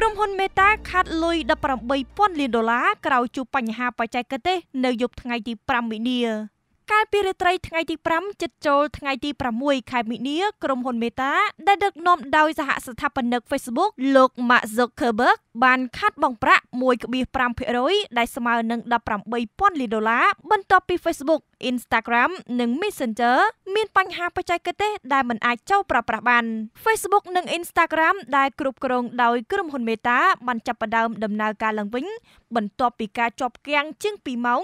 ក្រុមហ៊ុនមេតាខាត់លុយ18,000លានដុល្លារក្រោយជួបបញ្ហាបច្ចេកទេស នៅយប់ថ្ងៃទី5មីនាកាលពីរាត្រីថ្ងៃទី5ជិតចូលថ្ងៃទី6ខែមីនាក្រុមហ៊ុនមេតាដែលដឹកនាំដោយសហស្ថាបនិក Facebook លោក Mark Zuckerberg បានខាត់បង់ប្រាក់1.5%ដែលស្មើនឹង18,000លានដុល្លារបន្ទាប់ពី Facebook Instagram និង Messenger មានបញ្ហាបច្ចេកទេសដែលមិនអាចចូលប្រើប្រាស់បាន Facebook និង Instagram ដែលគ្រប់គ្រងដោយក្រុមហ៊ុន Meta បានចាប់ផ្ដើម ដំណើរការឡើងវិញ បន្ទាប់ពីការជាប់គាំងជាង2ម៉ោង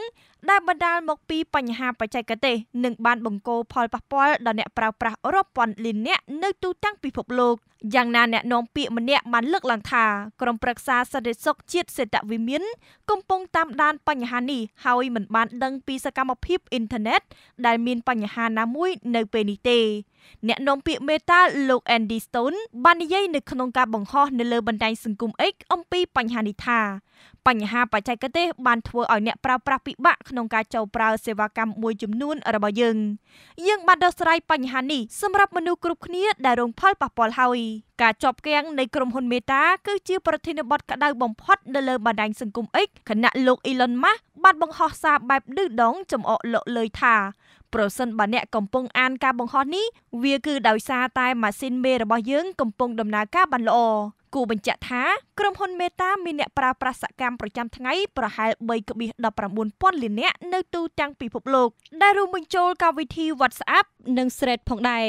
ដែលបណ្ដាលមកពីបញ្ហាបច្ចេកទេសនិង បានបង្កផលប៉ះពាល់ដល់អ្នកប្រើប្រាស់រាប់ពាន់លាននាក់នៅទូទាំងពិភពលោក។យ៉ាងណាអ្នកនាំពាក្យម្នាក់បានលើកឡើងថាក្រុមប្រឹក្សាសន្តិសុខជាតិសេតវិមាន កំពុងតាមដានបញ្ហានេះហើយមិនបានដឹងពីសកម្មភាពអ៊ីនធឺណិតដែលមានបញ្ហាណាមួយនៅពេលនេះទេ។អ្នកនាំពាក្យមេតាលោក Andy Stone បាននិយាយនៅក្នុងការបង្ហោះនៅលើបណ្ដាញសង្គម X អំពីបញ្ហានេះថាបញ្ហាបច្ចេកទេសបានធ្វើឲ្យអ្នកប្រើប្រាស់ពិបាកក្នុងការចូលប្រើសេវាកម្មមួយចំនួនរបស់យើងយើងបានដោះស្រាយបញ្ហានេះសម្រាប់មនុស្សគ្រប់គ្នាដែលរងផលប៉ះពាល់ហើយការជាប់គាំងនៃក្រុមហ៊ុនមេតាគឺជាប្រធានបទក្តៅបំផុតនៅលើបណ្ដាញសង្គម X ខណៈលោក Elon Musk បានបង្ហោះសារបែបឌឺដងចំអកលុកលើយថាប្រសិនបើអ្នកកំពុងអានការបង្ហោះនេះវាគឺដោយសារតែម៉ាស៊ីនមេរបស់យើងកំពុងដំណើរការបានល្អគូបញ្ជាក់ថាក្រុមហ៊ុនមេតាមានអ្នកប្រើប្រាស់សកម្មប្រចាំថ្ងៃប្រហែល3.19000លាននាក់នៅទូទាំងពិភពលោក ដែលរួមបញ្ចូលកម្មវិធី WhatsApp និង Threads ផងដែរ